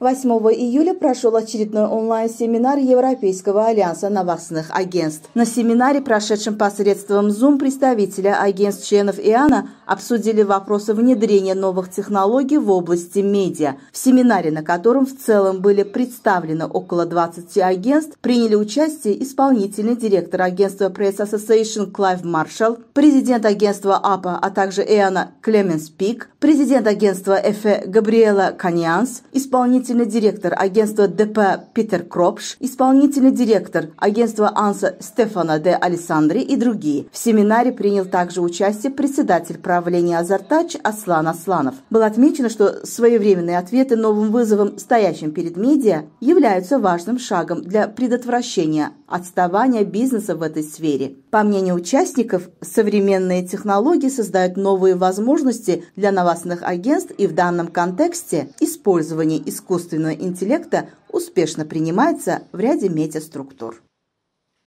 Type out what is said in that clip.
8 июля прошел очередной онлайн-семинар Европейского альянса новостных агентств. На семинаре, прошедшем посредством Zoom, представителя агентств членов ИАНа обсудили вопросы внедрения новых технологий в области медиа. В семинаре, на котором в целом были представлены около 20 агентств, приняли участие исполнительный директор агентства Press Association Клайв Маршалл, президент агентства АПА, а также ИАНа Клеменс Пик, президент агентства ЭФЕ э Габриэла Каньянс, исполнительный исполнительный директор агентства ДП Питер Кропш, исполнительный директор агентства Анса Стефана де Александри и другие. В семинаре принял также участие председатель правления «Азартач» Аслан Асланов. Было отмечено, что своевременные ответы новым вызовам, стоящим перед медиа, являются важным шагом для предотвращения отставания бизнеса в этой сфере. По мнению участников, современные технологии создают новые возможности для новостных агентств и в данном контексте использование искусства искусственного интеллекта успешно принимается в ряде медиаструктур.